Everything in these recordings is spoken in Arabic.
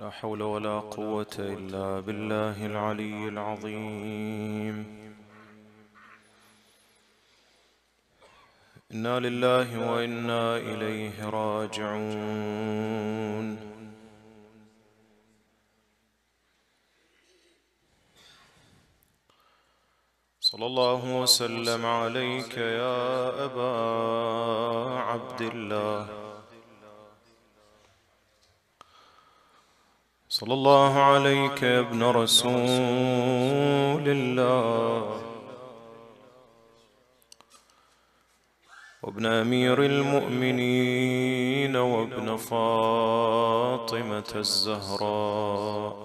لا حول ولا قوة إلا بالله العلي العظيم إنا لله وإنا إليه راجعون صلى الله وسلم عليك يا أبا عبد الله صلى الله عليك يا ابن رسول الله وابن امير المؤمنين وابن فاطمه الزهراء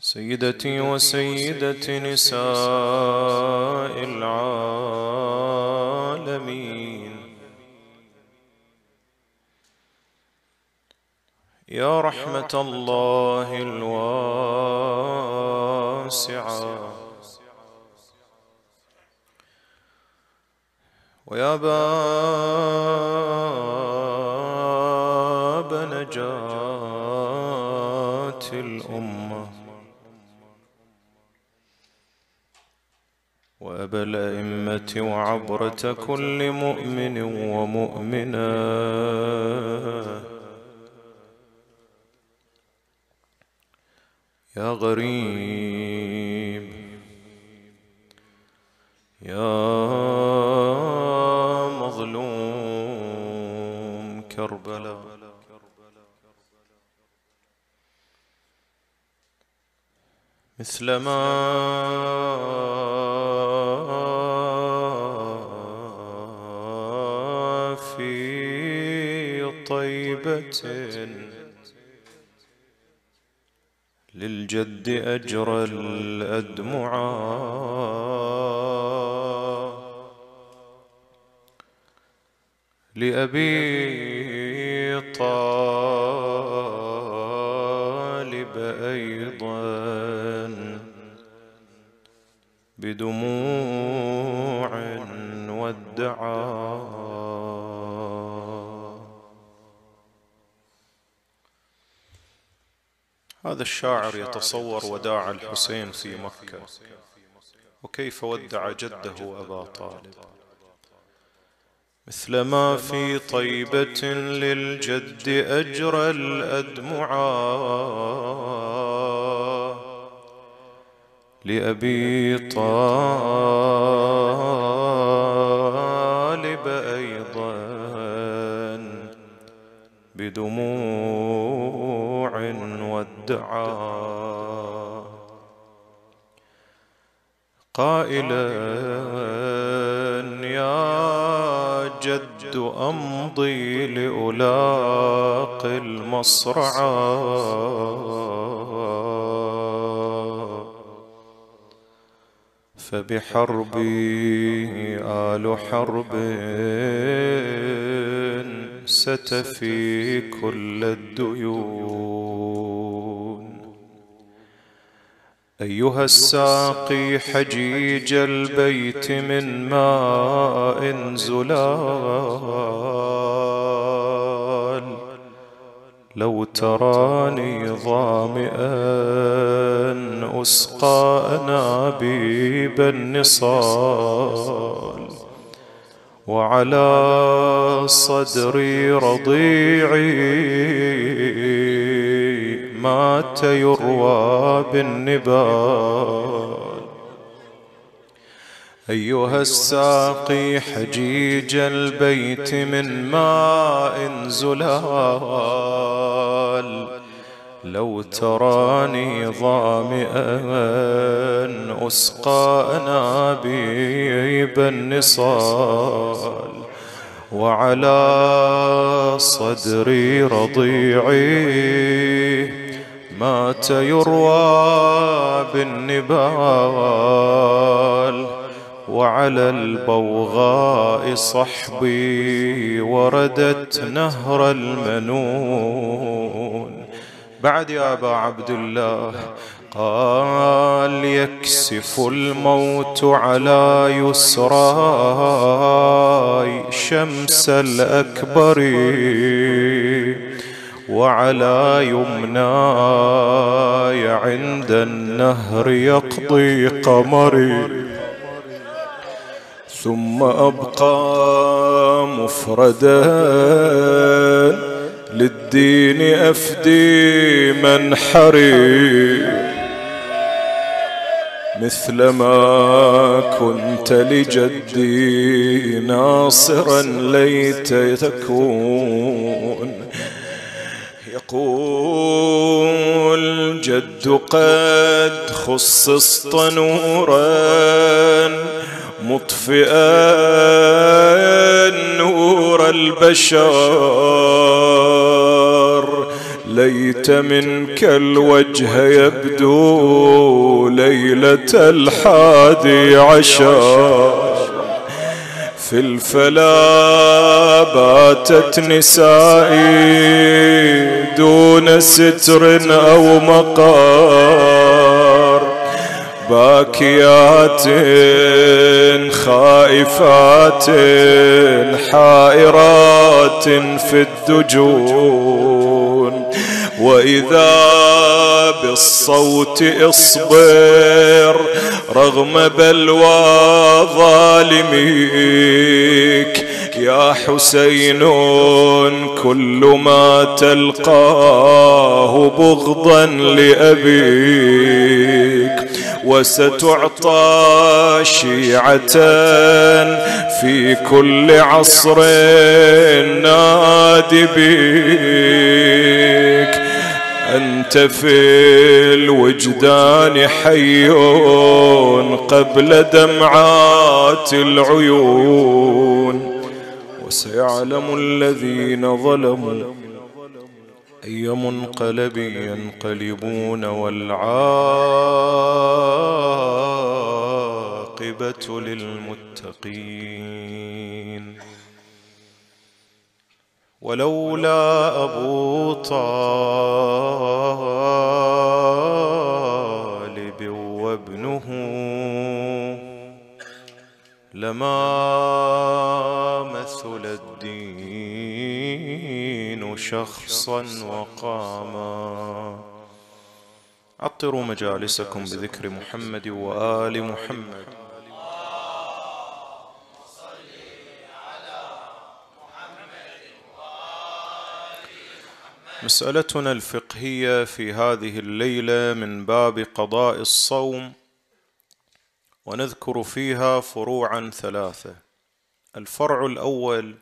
سيدتي وسيده نساء العالم يا رحمة الله الواسعة ويا باب نجاة الأمة وأبا الأئمة وعبرة كل مؤمن ومؤمنات يا غريب يا مظلوم كربلاء مثل ما في طيبة للجد أجرى الأدمعا لأبي طالب أيضا بدموع هذا الشاعر يتصور وداع الحسين في مكة وكيف ودع جده أبا طالب مثلما في طيبة للجد أجرى الأدمعا لأبي طالب الدعاء قائلا يا جد أمضي لألاقي المصرعى فبحربي آل حرب ستفي كل الديون أيها الساقي حجيج البيت من ماء زلال لو تراني ظامئا أسقى أنابيب النصال وعلى صدري رضيعي مات يروى بالنبال أيها الساقي حجيج البيت من ماء زلال لو تراني ظامئا أسقى أنابيب النصال وعلى صدري رضيعي مات يروى بالنبال وعلى البوغاء صحبي وردت نهر المنون بعد يا أبا عبد الله قال يكسف الموت على يسراي شمس الأكبر وعلى يمناي عند النهر يقضي قمري ثم ابقى مفردا للدين افدي منحري مثلما كنت لجدي ناصرا ليت تكون يقول جد قد خصصت نورا مطفئا نور البشر ليت منك الوجه يبدو ليلة الحادي عشر في الفلا باتت نسائي دون ستر أو مقار باكيات خائفات حائرات في الدجور وإذا بالصوت اصبر رغم بلوى ظالميك يا حسين كل ما تلقاه بغضا لأبيك وستعطى شيعة في كل عصر نادبين في الوجدان حي قبل دمعات العيون وسيعلم الذين ظلموا اي منقلب ينقلبون والعاقبه للمتقين ولولا أبو طالب وابنه لما مثل الدين شخصا وقاما عطروا مجالسكم بذكر محمد وآل محمد مسألتنا الفقهية في هذه الليلة من باب قضاء الصوم ونذكر فيها فروعا ثلاثة الفرع الأول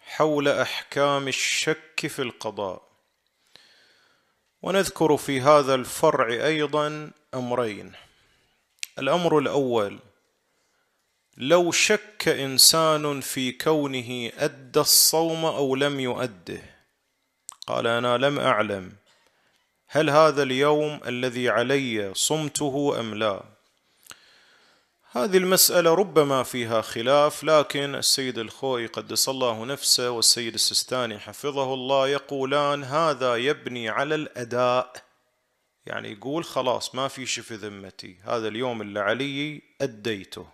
حول أحكام الشك في القضاء ونذكر في هذا الفرع أيضا أمرين الأمر الأول لو شك إنسان في كونه أدى الصوم أو لم يؤده قال انا لم اعلم هل هذا اليوم الذي علي صمته ام لا هذه المساله ربما فيها خلاف لكن السيد الخوي قدس الله نفسه والسيد السستاني حفظه الله يقولان هذا يبني على الاداء يعني يقول خلاص ما في شيء في ذمتي هذا اليوم اللي علي اديته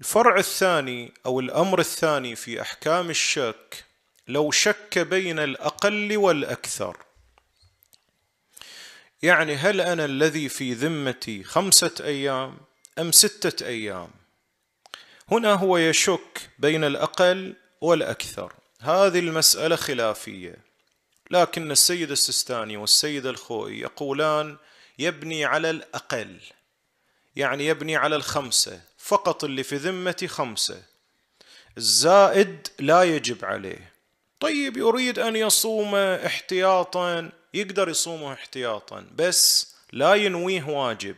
الفرع الثاني او الامر الثاني في احكام الشك لو شك بين الأقل والأكثر يعني هل أنا الذي في ذمتي خمسة أيام أم ستة أيام هنا هو يشك بين الأقل والأكثر هذه المسألة خلافية لكن السيد السستاني والسيد الخوئي يقولان يبني على الأقل يعني يبني على الخمسة فقط اللي في ذمتي خمسة الزائد لا يجب عليه طيب يريد ان يصوم احتياطا يقدر يصومه احتياطا بس لا ينويه واجب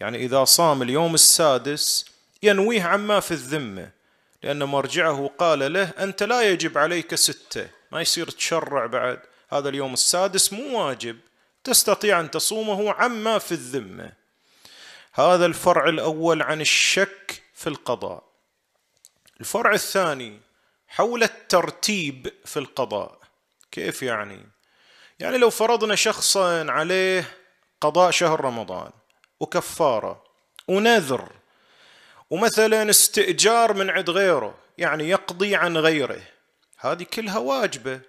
يعني اذا صام اليوم السادس ينويه عما في الذمه لان مرجعه قال له انت لا يجب عليك سته ما يصير تشرع بعد هذا اليوم السادس مو واجب تستطيع ان تصومه عما في الذمه هذا الفرع الاول عن الشك في القضاء الفرع الثاني حول الترتيب في القضاء كيف يعني يعني لو فرضنا شخصا عليه قضاء شهر رمضان وكفاره ونذر ومثلا استئجار من عند غيره يعني يقضي عن غيره هذه كلها واجبه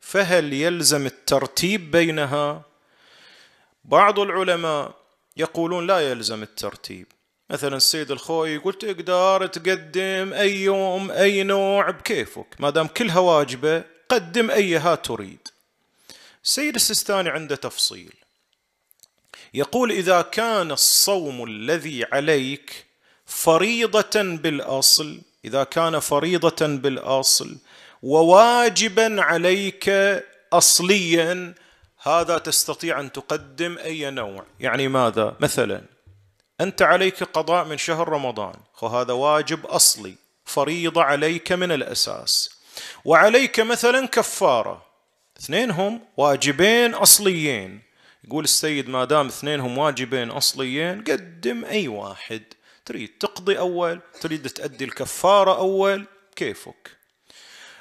فهل يلزم الترتيب بينها بعض العلماء يقولون لا يلزم الترتيب مثلا السيد الخوي يقول تقدر تقدم أي يوم أي نوع بكيفك ما دام كلها واجبة قدم أيها تريد السيد السيستاني عنده تفصيل يقول إذا كان الصوم الذي عليك فريضة بالأصل إذا كان فريضة بالأصل وواجبا عليك أصليا هذا تستطيع أن تقدم أي نوع يعني ماذا مثلا أنت عليك قضاء من شهر رمضان وهذا واجب أصلي فريضة عليك من الأساس وعليك مثلا كفارة اثنينهم واجبين أصليين يقول السيد ما دام اثنينهم واجبين أصليين قدم أي واحد تريد تقضي أول تريد تأدي الكفارة أول كيفك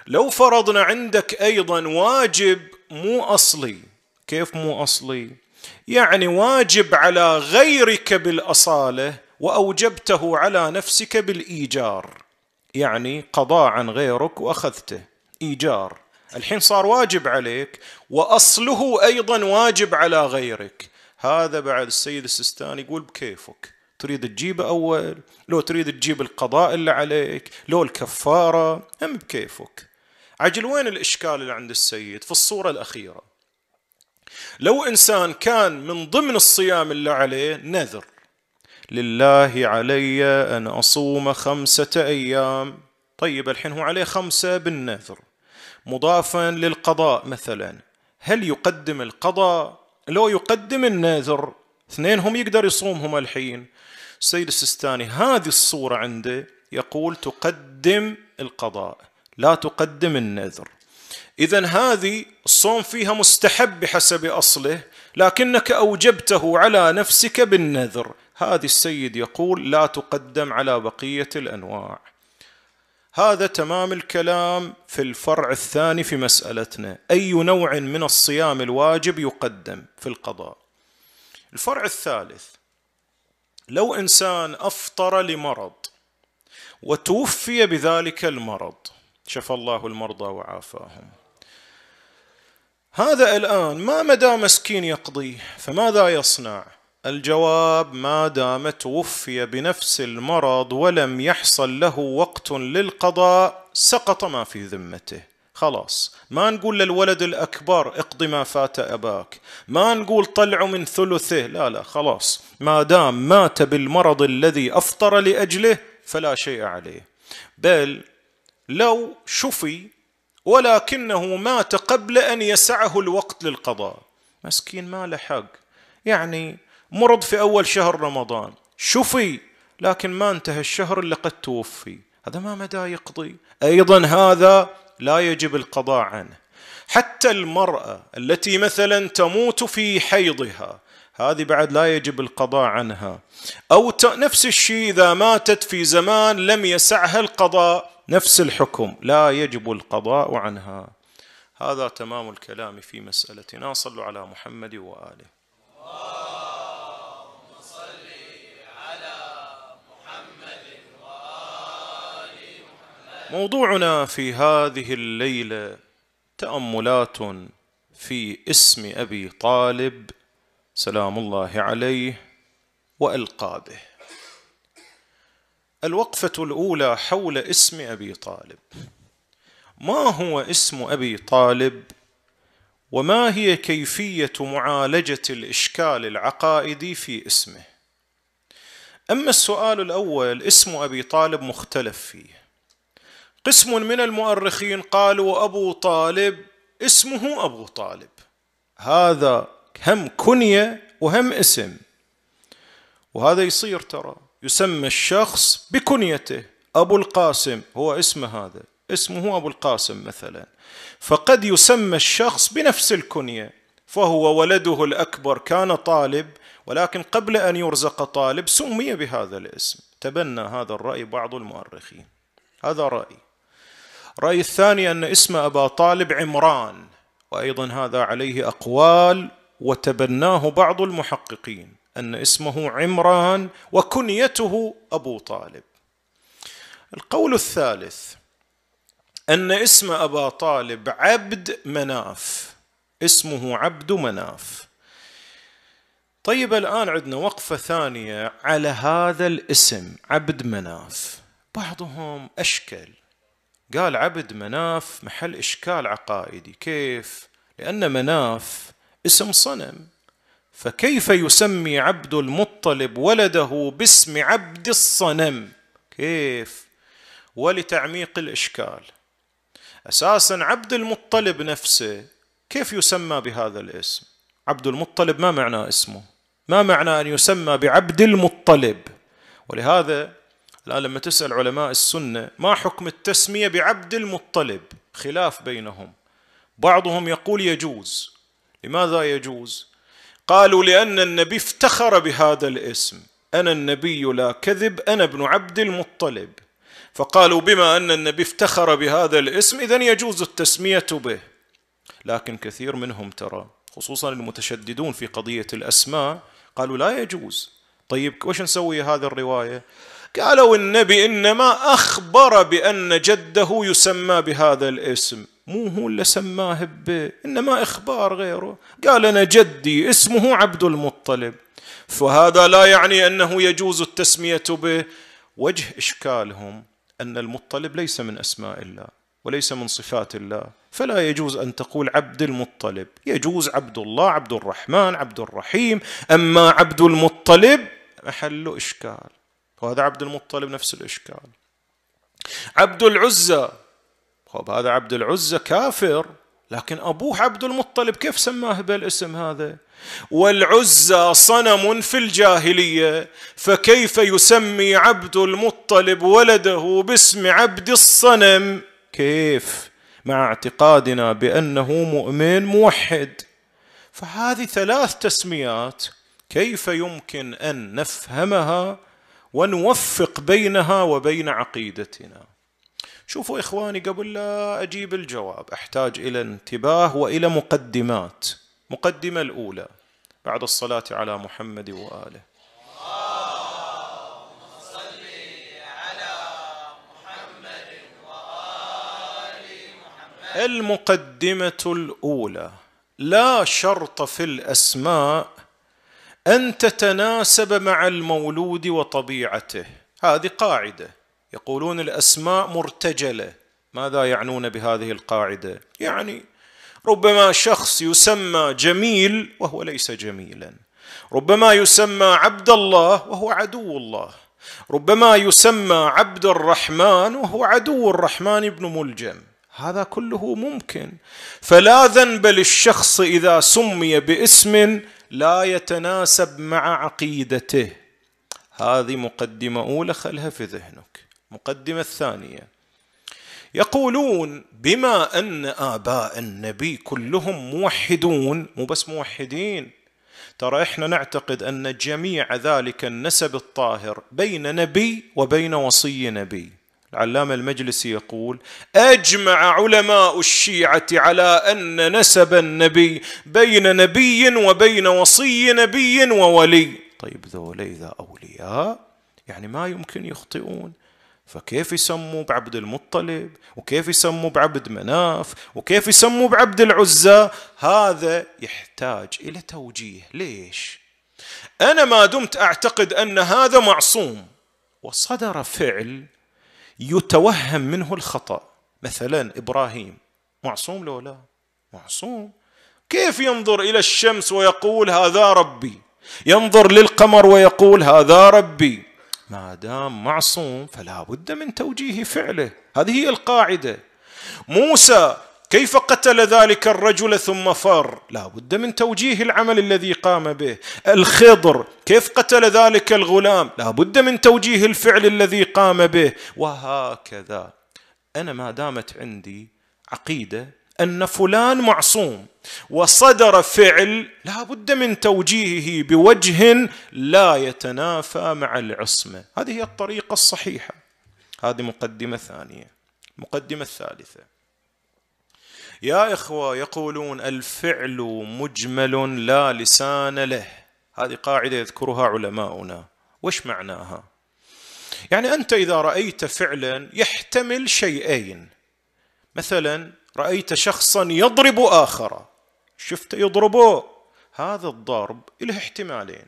لو فرضنا عندك أيضا واجب مو أصلي كيف مو أصلي يعني واجب على غيرك بالاصاله واوجبته على نفسك بالايجار يعني قضاء عن غيرك واخذته ايجار الحين صار واجب عليك واصله ايضا واجب على غيرك هذا بعد السيد السستاني يقول بكيفك تريد تجيبه اول لو تريد تجيب القضاء اللي عليك لو الكفاره هم بكيفك عجل وين الاشكال اللي عند السيد في الصوره الاخيره لو انسان كان من ضمن الصيام اللي عليه نذر لله علي ان اصوم خمسه ايام طيب الحين هو عليه خمسه بالنذر مضافا للقضاء مثلا هل يقدم القضاء لو يقدم النذر اثنين هم يقدر يصومهم الحين السيد السيستاني هذه الصورة عنده يقول تقدم القضاء لا تقدم النذر إذا هذه الصوم فيها مستحب بحسب أصله لكنك أوجبته على نفسك بالنذر هذا السيد يقول لا تقدم على بقية الأنواع هذا تمام الكلام في الفرع الثاني في مسألتنا أي نوع من الصيام الواجب يقدم في القضاء الفرع الثالث لو إنسان أفطر لمرض وتوفي بذلك المرض شفى الله المرضى وعافاهم هذا الآن ما مدى مسكين يقضيه فماذا يصنع الجواب ما دام توفي بنفس المرض ولم يحصل له وقت للقضاء سقط ما في ذمته خلاص ما نقول للولد الأكبر اقضي ما فات أباك ما نقول طلعه من ثلثه لا لا خلاص ما دام مات بالمرض الذي أفطر لأجله فلا شيء عليه بل لو شفي ولكنه مات قبل أن يسعه الوقت للقضاء مسكين ما له حق يعني مرض في أول شهر رمضان شفي لكن ما انتهى الشهر إلا قد توفي هذا ما مدى يقضي أيضا هذا لا يجب القضاء عنه حتى المرأة التي مثلا تموت في حيضها هذه بعد لا يجب القضاء عنها أو نفس الشيء إذا ماتت في زمان لم يسعها القضاء نفس الحكم لا يجب القضاء عنها هذا تمام الكلام في مسألتنا صلوا على محمد وآله موضوعنا في هذه الليله تاملات في اسم ابي طالب سلام الله عليه والقابه الوقفة الأولى حول اسم أبي طالب ما هو اسم أبي طالب وما هي كيفية معالجة الإشكال العقائدي في اسمه أما السؤال الأول اسم أبي طالب مختلف فيه قسم من المؤرخين قالوا أبو طالب اسمه أبو طالب هذا هم كنية وهم اسم وهذا يصير ترى يسمى الشخص بكنيته أبو القاسم هو اسم هذا اسمه أبو القاسم مثلا فقد يسمى الشخص بنفس الكنية فهو ولده الأكبر كان طالب ولكن قبل أن يرزق طالب سمي بهذا الاسم تبنى هذا الرأي بعض المؤرخين هذا رأي رأي الثاني أن اسم أبا طالب عمران وأيضا هذا عليه أقوال وتبناه بعض المحققين أن اسمه عمران وكنيته أبو طالب القول الثالث أن اسم أبا طالب عبد مناف اسمه عبد مناف طيب الآن عندنا وقفة ثانية على هذا الاسم عبد مناف بعضهم أشكل قال عبد مناف محل إشكال عقائدي كيف؟ لأن مناف اسم صنم فكيف يسمي عبد المطلب ولده باسم عبد الصنم كيف ولتعميق الاشكال اساسا عبد المطلب نفسه كيف يسمى بهذا الاسم عبد المطلب ما معنى اسمه ما معنى ان يسمى بعبد المطلب ولهذا الان لما تسال علماء السنه ما حكم التسميه بعبد المطلب خلاف بينهم بعضهم يقول يجوز لماذا يجوز قالوا لان النبي افتخر بهذا الاسم انا النبي لا كذب انا ابن عبد المطلب فقالوا بما ان النبي افتخر بهذا الاسم اذا يجوز التسميه به لكن كثير منهم ترى خصوصا المتشددون في قضيه الاسماء قالوا لا يجوز طيب وش نسوي هذه الروايه قالوا النبي انما اخبر بان جده يسمى بهذا الاسم مو هو اللي سماه به إنما إخبار غيره قال أنا جدي اسمه عبد المطلب فهذا لا يعني أنه يجوز التسمية به وجه إشكالهم أن المطلب ليس من أسماء الله وليس من صفات الله فلا يجوز أن تقول عبد المطلب يجوز عبد الله عبد الرحمن عبد الرحيم أما عبد المطلب محل إشكال وهذا عبد المطلب نفس الإشكال عبد العزى خب طيب، هذا عبد العزة كافر لكن أبوه عبد المطلب كيف سماه بالاسم هذا والعزى صنم في الجاهلية فكيف يسمي عبد المطلب ولده باسم عبد الصنم كيف مع اعتقادنا بأنه مؤمن موحد فهذه ثلاث تسميات كيف يمكن أن نفهمها ونوفق بينها وبين عقيدتنا شوفوا إخواني قبل لا أجيب الجواب أحتاج إلى انتباه وإلى مقدمات مقدمة الأولى بعد الصلاة على محمد وآله المقدمة الأولى لا شرط في الأسماء أن تتناسب مع المولود وطبيعته هذه قاعدة يقولون الاسماء مرتجله ماذا يعنون بهذه القاعده يعني ربما شخص يسمى جميل وهو ليس جميلا ربما يسمى عبد الله وهو عدو الله ربما يسمى عبد الرحمن وهو عدو الرحمن بن ملجم هذا كله ممكن فلا ذنب للشخص اذا سمي باسم لا يتناسب مع عقيدته هذه مقدمه اولى خلها في ذهنك مقدمة الثانية يقولون بما أن آباء النبي كلهم موحدون مو بس موحدين ترى احنا نعتقد أن جميع ذلك النسب الطاهر بين نبي وبين وصي نبي العلامة المجلسي يقول أجمع علماء الشيعة على أن نسب النبي بين نبي وبين وصي نبي وولي طيب ذولي إذا أولياء يعني ما يمكن يخطئون فكيف يسموه بعبد المطلب وكيف يسموه بعبد مناف وكيف يسموه بعبد العزى هذا يحتاج إلى توجيه ليش أنا ما دمت أعتقد أن هذا معصوم وصدر فعل يتوهم منه الخطأ مثلا إبراهيم معصوم لو لا معصوم كيف ينظر إلى الشمس ويقول هذا ربي ينظر للقمر ويقول هذا ربي ما دام معصوم فلا بد من توجيه فعله هذه هي القاعده موسى كيف قتل ذلك الرجل ثم فر لا بد من توجيه العمل الذي قام به الخضر كيف قتل ذلك الغلام لا بد من توجيه الفعل الذي قام به وهكذا أنا ما دامت عندي عقيدة ان فلان معصوم وصدر فعل لا بد من توجيهه بوجه لا يتنافى مع العصمه هذه هي الطريقه الصحيحه هذه مقدمه ثانيه المقدمه الثالثه يا اخوه يقولون الفعل مجمل لا لسان له هذه قاعده يذكرها علماؤنا وش معناها يعني انت اذا رايت فعلا يحتمل شيئين مثلا رايت شخصا يضرب اخر شفت يضربه هذا الضرب له احتمالين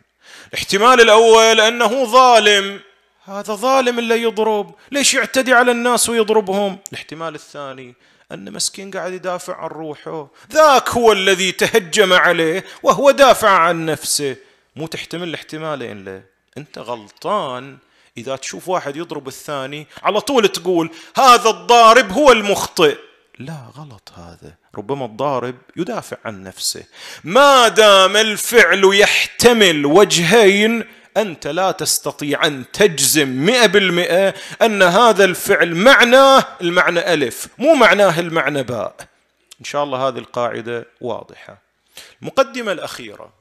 الاحتمال الاول انه ظالم هذا ظالم اللي يضرب ليش يعتدي على الناس ويضربهم الاحتمال الثاني أن مسكين قاعد يدافع عن روحه ذاك هو الذي تهجم عليه وهو دافع عن نفسه مو تحتمل الاحتمالين له أنت غلطان إذا تشوف واحد يضرب الثاني على طول تقول هذا الضارب هو المخطئ لا غلط هذا ربما الضارب يدافع عن نفسه ما دام الفعل يحتمل وجهين أنت لا تستطيع أن تجزم مئة بالمئة أن هذا الفعل معناه المعنى ألف مو معناه المعنى باء إن شاء الله هذه القاعدة واضحة المقدمة الأخيرة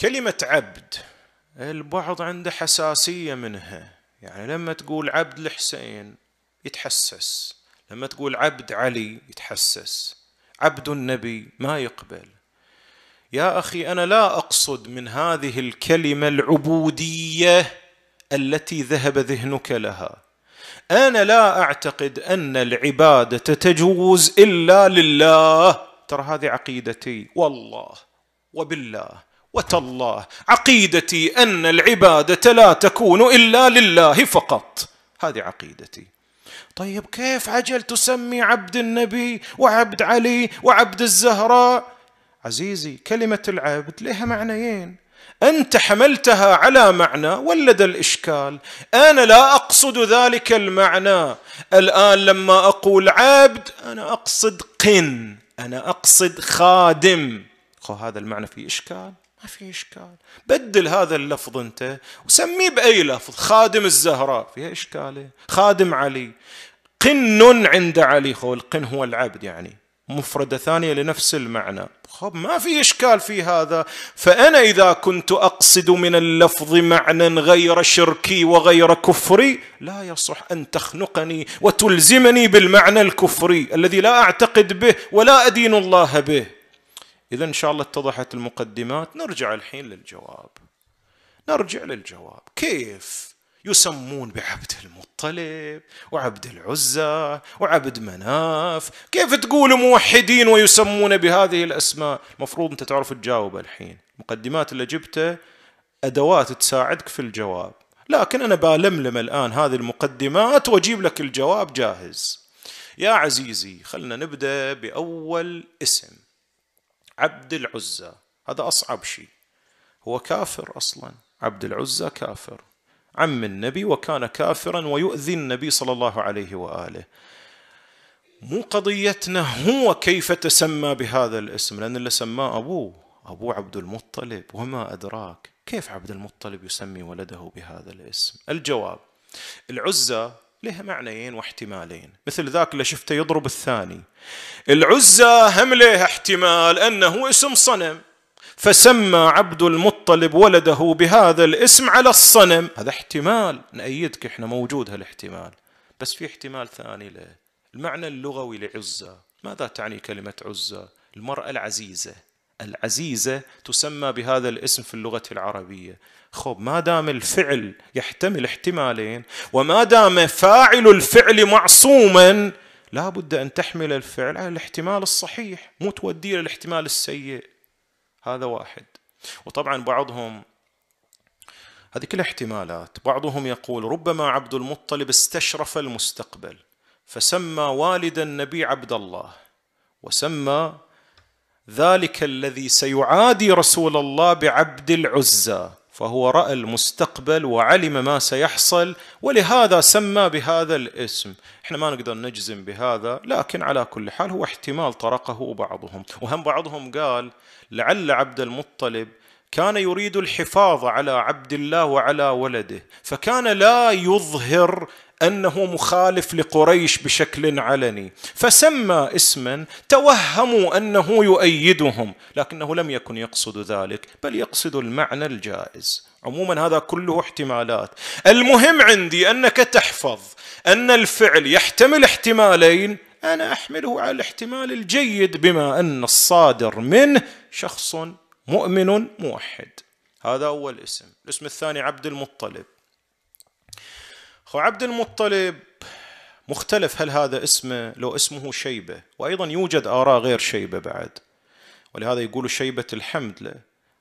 كلمة عبد البعض عنده حساسية منها يعني لما تقول عبد الحسين يتحسس لما تقول عبد علي يتحسس عبد النبي ما يقبل يا اخي انا لا اقصد من هذه الكلمه العبوديه التي ذهب ذهنك لها انا لا اعتقد ان العباده تجوز الا لله ترى هذه عقيدتي والله وبالله وتالله عقيدتي ان العباده لا تكون الا لله فقط هذه عقيدتي طيب كيف عجل تسمي عبد النبي وعبد علي وعبد الزهراء عزيزي كلمة العبد لها معنيين أنت حملتها على معنى ولد الإشكال أنا لا أقصد ذلك المعنى الآن لما أقول عبد أنا أقصد قن أنا أقصد خادم هذا المعنى فيه إشكال ما في إشكال بدل هذا اللفظ أنت وسميه بأي لفظ خادم الزهراء فيها إشكاله خادم علي قن عند علي هو القن هو العبد يعني مفردة ثانية لنفس المعنى خب ما في إشكال في هذا فأنا إذا كنت أقصد من اللفظ معنى غير شركي وغير كفري لا يصح أن تخنقني وتلزمني بالمعنى الكفري الذي لا أعتقد به ولا أدين الله به إذا إن شاء الله اتضحت المقدمات نرجع الحين للجواب نرجع للجواب كيف يسمون بعبد المطلب وعبد العزى وعبد مناف كيف تقول موحدين ويسمون بهذه الأسماء المفروض أنت تعرف تجاوب الحين المقدمات اللي جبته أدوات تساعدك في الجواب لكن أنا بلملم الآن هذه المقدمات وأجيب لك الجواب جاهز يا عزيزي خلنا نبدأ بأول اسم عبد العزى هذا أصعب شيء هو كافر أصلا عبد العزى كافر عم النبي وكان كافرا ويؤذي النبي صلى الله عليه وآله مو قضيتنا هو كيف تسمى بهذا الاسم لأن اللي سماه أبوه أبوه عبد المطلب وما أدراك كيف عبد المطلب يسمي ولده بهذا الاسم الجواب العزة لها معنيين واحتمالين مثل ذاك اللي شفته يضرب الثاني العزة هم له احتمال أنه اسم صنم فسمى عبد المطلب ولده بهذا الاسم على الصنم هذا احتمال نأيدك احنا موجود هالاحتمال بس في احتمال ثاني له المعنى اللغوي لعزة ماذا تعني كلمة عزة المرأة العزيزة العزيزة تسمى بهذا الاسم في اللغة العربية خب ما دام الفعل يحتمل احتمالين وما دام فاعل الفعل معصوما لا بد أن تحمل الفعل على الاحتمال الصحيح مو توديه للاحتمال السيء هذا واحد وطبعا بعضهم هذه كلها احتمالات بعضهم يقول ربما عبد المطلب استشرف المستقبل فسمى والد النبي عبد الله وسمى ذلك الذي سيعادي رسول الله بعبد العزى فهو راى المستقبل وعلم ما سيحصل ولهذا سمى بهذا الاسم احنا ما نقدر نجزم بهذا لكن على كل حال هو احتمال طرقه بعضهم وهم بعضهم قال لعل عبد المطلب كان يريد الحفاظ على عبد الله وعلى ولده فكان لا يظهر انه مخالف لقريش بشكل علني فسمى اسما توهموا انه يؤيدهم لكنه لم يكن يقصد ذلك بل يقصد المعنى الجائز عموما هذا كله احتمالات المهم عندي انك تحفظ ان الفعل يحتمل احتمالين انا احمله على الاحتمال الجيد بما ان الصادر منه شخص مؤمن موحد هذا اول اسم الاسم الثاني عبد المطلب خو عبد المطلب مختلف هل هذا اسمه لو اسمه شيبة وأيضا يوجد آراء غير شيبة بعد ولهذا يقول شيبة الحمد له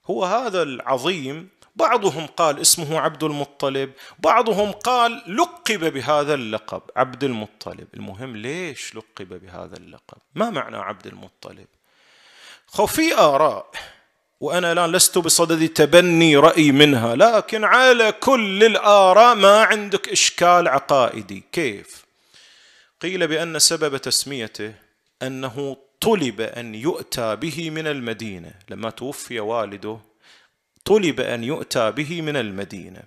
هو هذا العظيم بعضهم قال اسمه عبد المطلب بعضهم قال لقب بهذا اللقب عبد المطلب المهم ليش لقب بهذا اللقب ما معنى عبد المطلب خو في آراء وأنا الآن لست بصدد تبني رأي منها لكن على كل الآراء ما عندك إشكال عقائدي كيف؟ قيل بأن سبب تسميته أنه طلب أن يؤتى به من المدينة لما توفي والده طلب أن يؤتى به من المدينة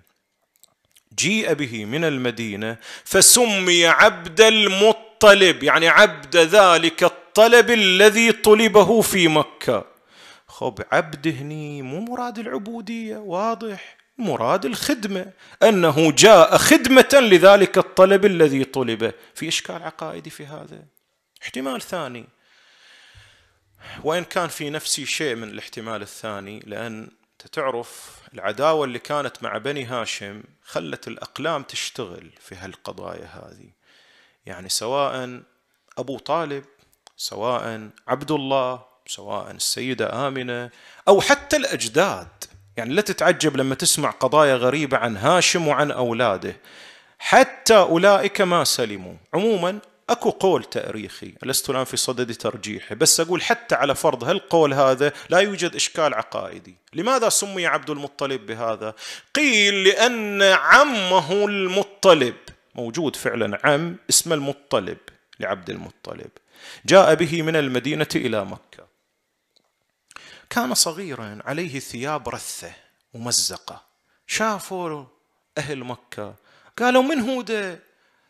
جيء به من المدينة فسمي عبد المطلب يعني عبد ذلك الطلب الذي طلبه في مكة خب عبد هني مو مراد العبودية واضح مراد الخدمة أنه جاء خدمة لذلك الطلب الذي طلبه في إشكال عقائدي في هذا احتمال ثاني وإن كان في نفسي شيء من الاحتمال الثاني لأن تعرف العداوة اللي كانت مع بني هاشم خلت الأقلام تشتغل في هالقضايا هذه يعني سواء أبو طالب سواء عبد الله سواء السيدة آمنة أو حتى الأجداد يعني لا تتعجب لما تسمع قضايا غريبة عن هاشم وعن أولاده حتى أولئك ما سلموا عموما أكو قول تأريخي لست الآن في صدد ترجيحه بس أقول حتى على فرض هالقول هذا لا يوجد إشكال عقائدي لماذا سمي عبد المطلب بهذا قيل لأن عمه المطلب موجود فعلا عم اسم المطلب لعبد المطلب جاء به من المدينة إلى مكة كان صغيرا عليه ثياب رثة ممزقة شافوا أهل مكة قالوا من هو ده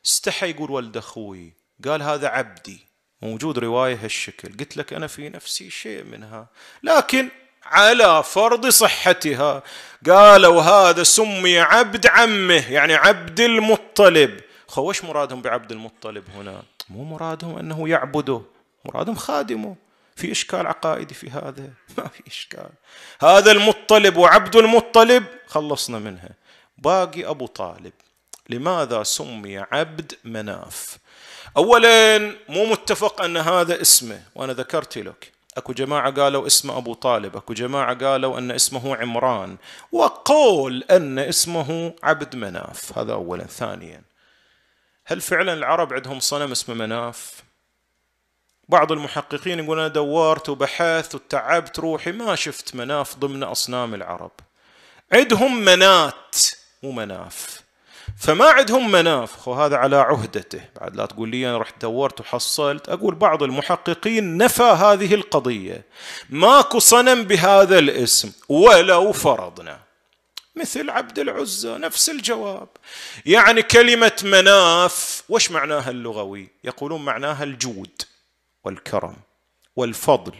استحى يقول ولد أخوي قال هذا عبدي موجود رواية هالشكل قلت لك أنا في نفسي شيء منها لكن على فرض صحتها قالوا هذا سمي عبد عمه يعني عبد المطلب خوش مرادهم بعبد المطلب هنا مو مرادهم أنه يعبده مرادهم خادمه في إشكال عقائدي في هذا ما في إشكال هذا المطلب وعبد المطلب خلصنا منها باقي أبو طالب لماذا سمي عبد مناف أولا مو متفق أن هذا اسمه وأنا ذكرت لك اكو جماعه قالوا اسم ابو طالب، اكو جماعه قالوا ان اسمه عمران، وقول ان اسمه عبد مناف، هذا اولا، ثانيا هل فعلا العرب عندهم صنم اسمه مناف؟ بعض المحققين يقول أنا دورت وبحثت وتعبت روحي ما شفت مناف ضمن أصنام العرب عدهم منات مو مناف فما عندهم مناف وهذا على عهدته بعد لا تقول لي أنا رحت دورت وحصلت أقول بعض المحققين نفى هذه القضية ماكو صنم بهذا الاسم ولو فرضنا مثل عبد العزى نفس الجواب يعني كلمة مناف وش معناها اللغوي يقولون معناها الجود والكرم والفضل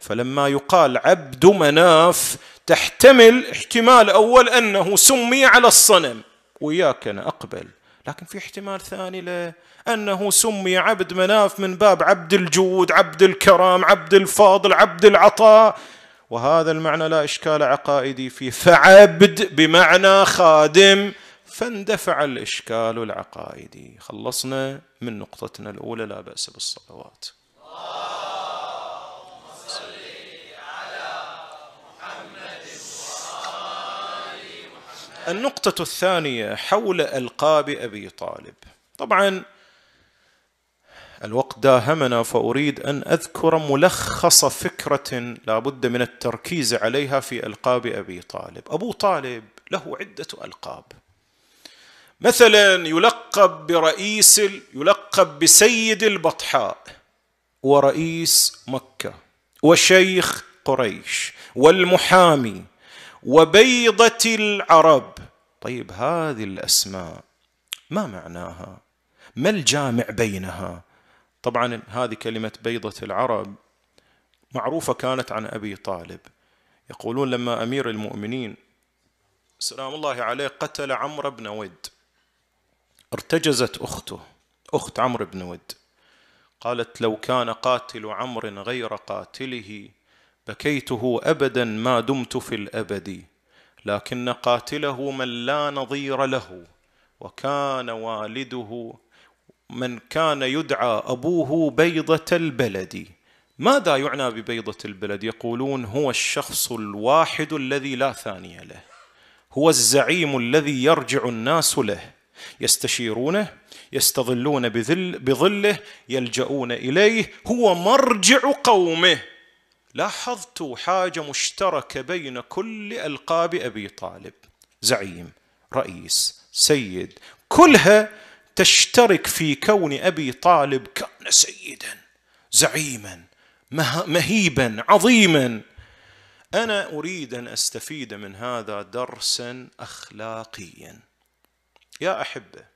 فلما يقال عبد مناف تحتمل احتمال اول انه سمي على الصنم وياك انا اقبل لكن في احتمال ثاني له انه سمي عبد مناف من باب عبد الجود عبد الكرم عبد الفاضل عبد العطاء وهذا المعنى لا اشكال عقائدي فيه فعبد بمعنى خادم فاندفع الاشكال العقائدي خلصنا من نقطتنا الاولى لا باس بالصلوات النقطة الثانية حول ألقاب أبي طالب طبعا الوقت داهمنا فأريد أن أذكر ملخص فكرة لابد من التركيز عليها في ألقاب أبي طالب أبو طالب له عدة ألقاب مثلا يلقب برئيس يلقب بسيد البطحاء ورئيس مكه وشيخ قريش والمحامي وبيضه العرب طيب هذه الاسماء ما معناها ما الجامع بينها طبعا هذه كلمه بيضه العرب معروفه كانت عن ابي طالب يقولون لما امير المؤمنين سلام الله عليه قتل عمرو بن ود ارتجزت اخته اخت عمرو بن ود قالت لو كان قاتل عمر غير قاتله بكيته ابدا ما دمت في الابد لكن قاتله من لا نظير له وكان والده من كان يدعى ابوه بيضه البلد ماذا يعنى ببيضه البلد يقولون هو الشخص الواحد الذي لا ثاني له هو الزعيم الذي يرجع الناس له يستشيرونه يستظلون بذل بظله يلجؤون اليه هو مرجع قومه لاحظت حاجه مشتركه بين كل القاب ابي طالب زعيم رئيس سيد كلها تشترك في كون ابي طالب كان سيدا زعيما مهيبا عظيما انا اريد ان استفيد من هذا درسا اخلاقيا يا احبه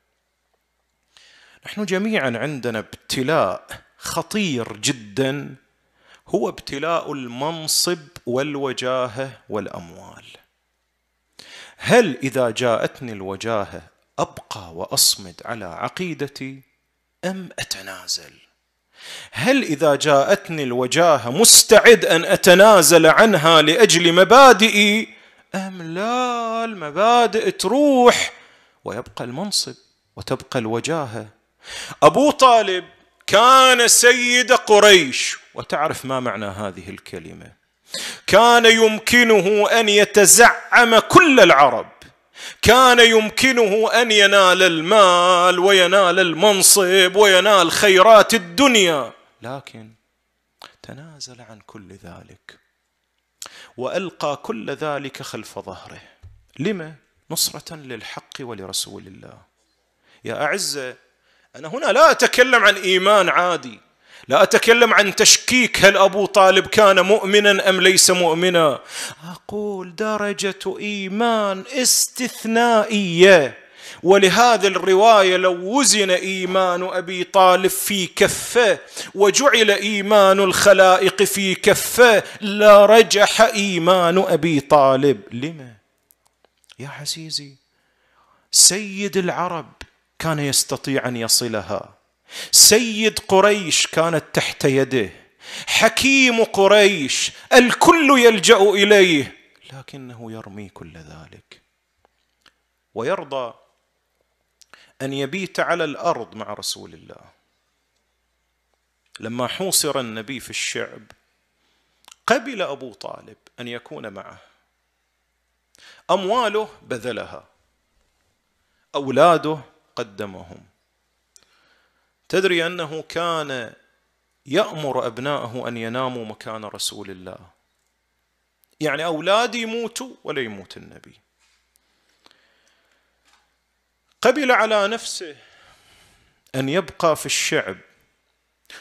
نحن جميعا عندنا ابتلاء خطير جدا هو ابتلاء المنصب والوجاهه والاموال هل اذا جاءتني الوجاهه ابقى واصمد على عقيدتي ام اتنازل هل اذا جاءتني الوجاهه مستعد ان اتنازل عنها لاجل مبادئي ام لا المبادئ تروح ويبقى المنصب وتبقى الوجاهه ابو طالب كان سيد قريش وتعرف ما معنى هذه الكلمه كان يمكنه ان يتزعم كل العرب كان يمكنه ان ينال المال وينال المنصب وينال خيرات الدنيا لكن تنازل عن كل ذلك والقى كل ذلك خلف ظهره لما نصره للحق ولرسول الله يا اعزه أنا هنا لا أتكلم عن إيمان عادي لا أتكلم عن تشكيك هل أبو طالب كان مؤمنا أم ليس مؤمنا أقول درجة إيمان استثنائية ولهذا الروايه لو وزن ايمان ابي طالب في كفه وجعل ايمان الخلائق في كفه لرجح ايمان ابي طالب لما يا عزيزي سيد العرب كان يستطيع ان يصلها سيد قريش كانت تحت يده حكيم قريش الكل يلجا اليه لكنه يرمي كل ذلك ويرضى ان يبيت على الارض مع رسول الله لما حوصر النبي في الشعب قبل ابو طالب ان يكون معه امواله بذلها اولاده قدمهم تدري انه كان يامر ابنائه ان يناموا مكان رسول الله يعني اولادي يموتوا ولا يموت النبي قبل على نفسه ان يبقى في الشعب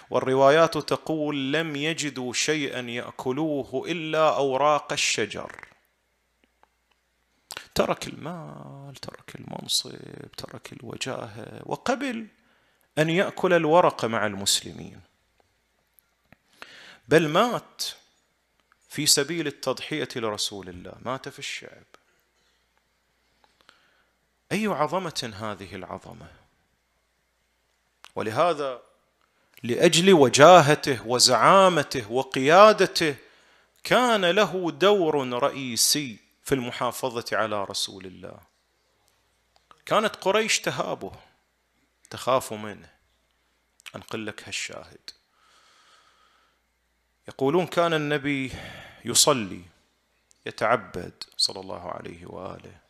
والروايات تقول لم يجدوا شيئا ياكلوه الا اوراق الشجر ترك المال ترك المنصب ترك الوجاهة وقبل أن يأكل الورق مع المسلمين بل مات في سبيل التضحية لرسول الله مات في الشعب أي عظمة هذه العظمة ولهذا لأجل وجاهته وزعامته وقيادته كان له دور رئيسي في المحافظة على رسول الله كانت قريش تهابه تخاف منه أنقل لك هالشاهد يقولون كان النبي يصلي يتعبد صلى الله عليه وآله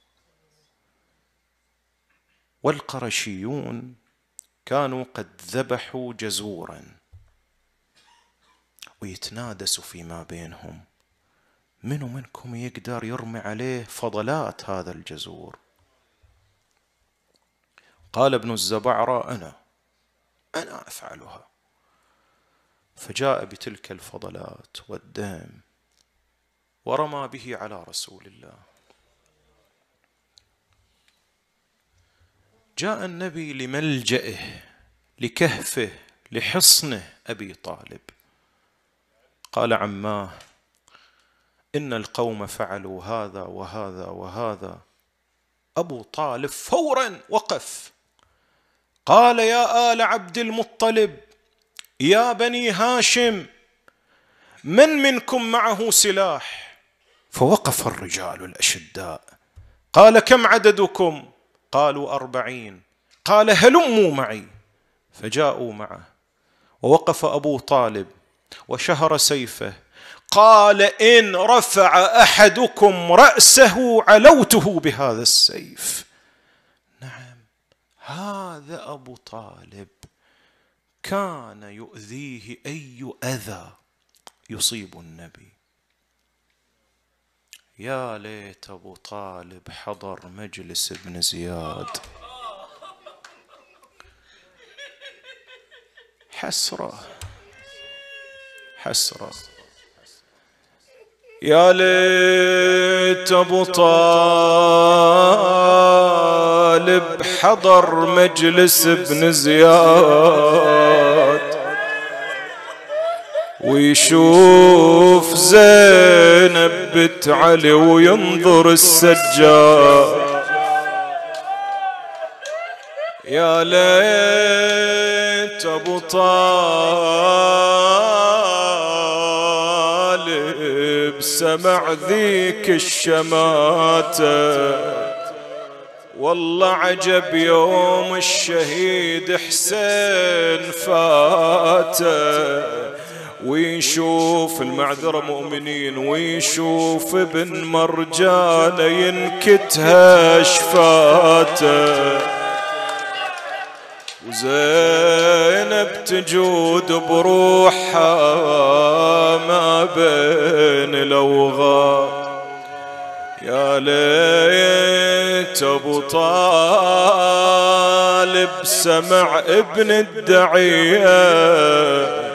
والقرشيون كانوا قد ذبحوا جزورا ويتنادسوا فيما بينهم من منكم يقدر يرمي عليه فضلات هذا الجزور قال ابن الزبعرة أنا أنا أفعلها فجاء بتلك الفضلات والدم ورمى به على رسول الله جاء النبي لملجئه لكهفه لحصنه أبي طالب قال عماه إن القوم فعلوا هذا وهذا وهذا أبو طالب فورا وقف قال يا آل عبد المطلب يا بني هاشم من منكم معه سلاح فوقف الرجال الأشداء قال كم عددكم قالوا أربعين قال هلموا معي فجاءوا معه ووقف أبو طالب وشهر سيفه قال ان رفع احدكم راسه علوته بهذا السيف نعم هذا ابو طالب كان يؤذيه اي اذى يصيب النبي يا ليت ابو طالب حضر مجلس ابن زياد حسره حسره يا ليت ابو طالب حضر مجلس ابن زياد ويشوف زينب بنت علي وينظر السجاد يا ليت ابو طالب بسمع ذيك الشماتة والله عجب يوم الشهيد حسين فاته ويشوف المعذرة مؤمنين ويشوف ابن مرجانة ينكتها شفاته وزينب تجود بروحها ما بين الأوغار يا ليت ابو طالب سمع ابن الدعيه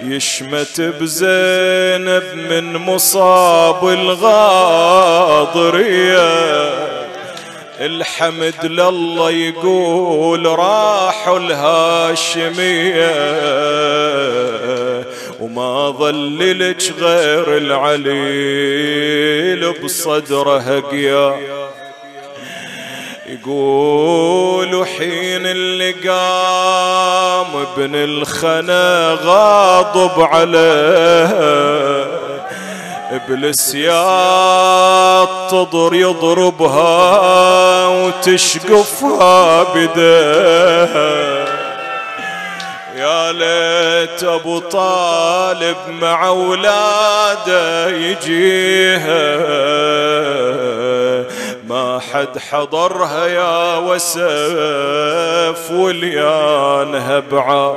يشمت بزينب من مصاب الغاضريه الحمد لله يقول راحوا الهاشمية وما ظل لك غير العليل بصدره قيا يقول حين اللي قام ابن الخنا غاضب عليه بالسياط تضر يضربها وتشقفها بدها يا ليت ابو طالب مع اولاده يجيها ما حد حضرها يا وسف وليانها بعاد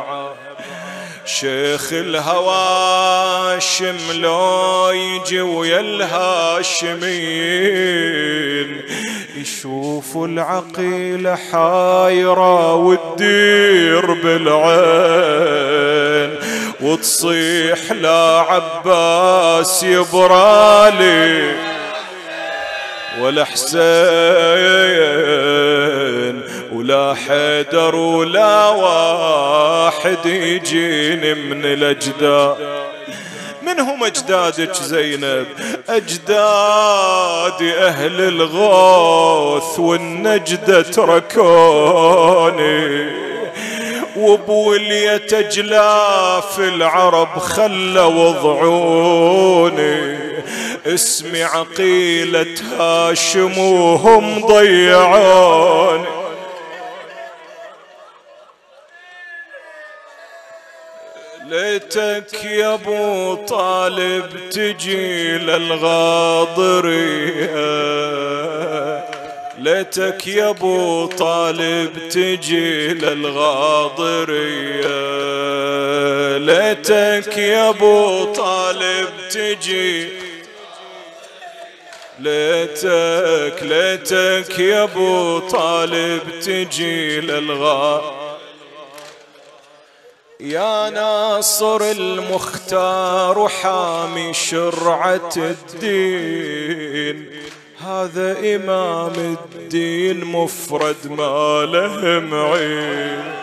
شيخ الهواشم لو يجي ويا الهاشمين يشوفوا العقيلة حايرة وتدير بالعين وتصيح لا عباس يبرالي ولا حسين ولا حيدر ولا واحد يجيني من الاجداد من هم اجدادك زينب اجدادي اهل الغوث والنجدة تركوني وبولية اجلاف العرب خلى وضعوني اسمي عقيلة هاشم وهم ضيعوني ليتك يا ابو طالب تجي للغاضريه ليتك يا ابو طالب تجي للغاضريه ليتك يا ابو طالب تجي ليتك ليتك يا ابو طالب تجي للغاضريه يا ناصر المختار حامي شرعة الدين هذا إمام الدين مفرد ما لهم عين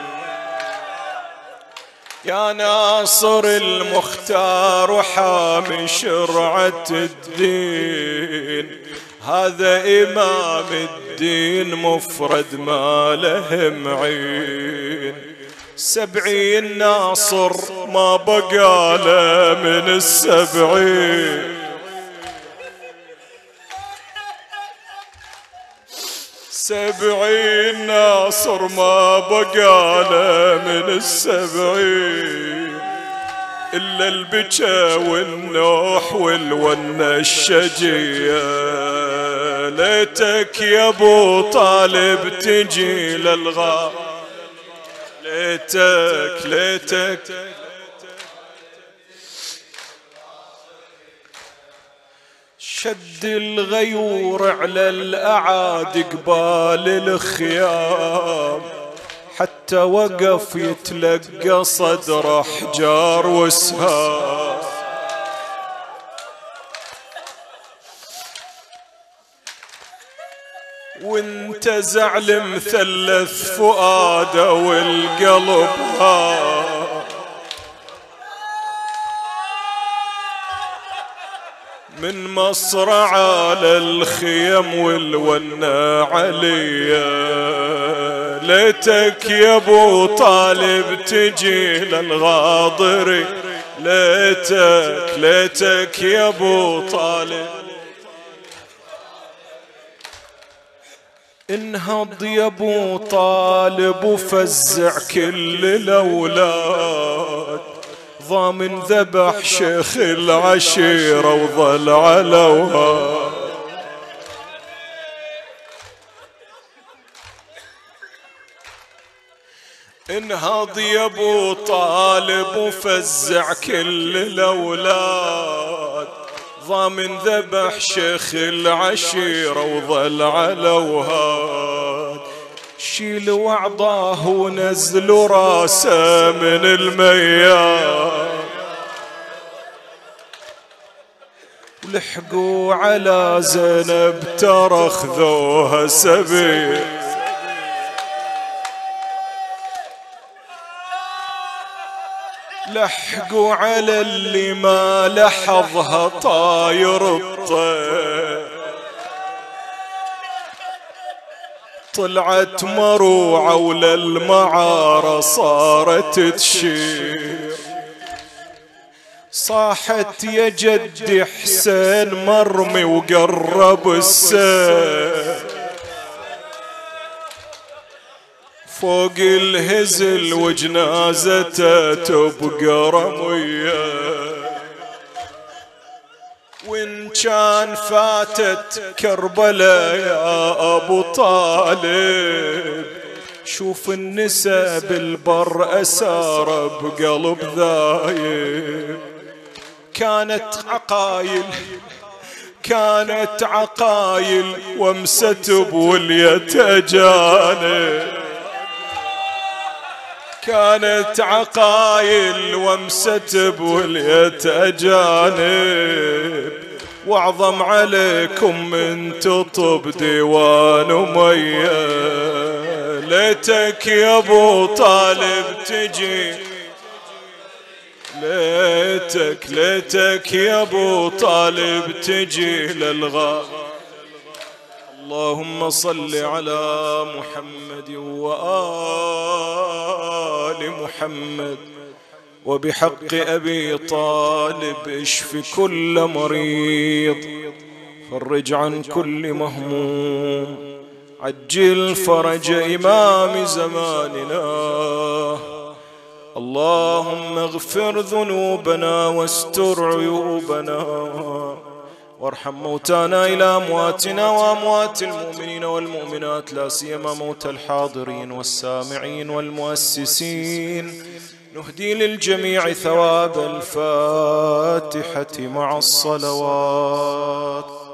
يا ناصر المختار حامي شرعة الدين هذا إمام الدين مفرد ما لهم عين سبعين ناصر ما بقى له من السبعين سبعين ناصر ما بقى له من السبعين إلا البكا والنوح والونة الشجية ليتك يا أبو طالب تجي للغار ليتك ليتك شد الغيور على الأعاد قبال الخيام حتى وقف يتلقى صدر حجار وسهام وان متى زعل مثلث فؤاده والقلب هاد من مصرعة للخيم والونا عليا ليتك يا ابو طالب تجي للغاضري ليتك ليتك يا ابو طالب انهض يا ابو طالب وفزع كل الاولاد ضامن ذبح شيخ العشيره وظل على انهض يا ابو طالب وفزع كل الاولاد ضامن ذبح شيخ العشيرة وظل على وهاد شيل وعضاه ونزلوا راسه من الميات ولحقوا على زينب ترى خذوها سبيل لحقوا على اللي ما لحظها طاير الطير طلعت مروعة وللمعارة صارت تشير صاحت يا جدي حسين مرمي وقرب السير فوق الهزل وجنازته تبقى رمية وإن كان فاتت كربلاء يا أبو طالب شوف النسى بالبر أسارة بقلب ذايب كانت عقايل كانت عقايل وامست بولية أجانب كانت عقايل وامست بوليت أجانب واعظم عليكم من تطب ديوان مية ليتك يا ابو طالب تجي ليتك ليتك يا ابو طالب تجي للغار اللهم صل على محمد وآل محمد وبحق أبي طالب اشف كل مريض فرج عن كل مهموم عجل فرج إمام زماننا اللهم اغفر ذنوبنا واستر عيوبنا وارحم موتانا إلى أمواتنا وأموات المؤمنين والمؤمنات لا سيما موت الحاضرين والسامعين والمؤسسين نهدي للجميع ثواب الفاتحة مع الصلوات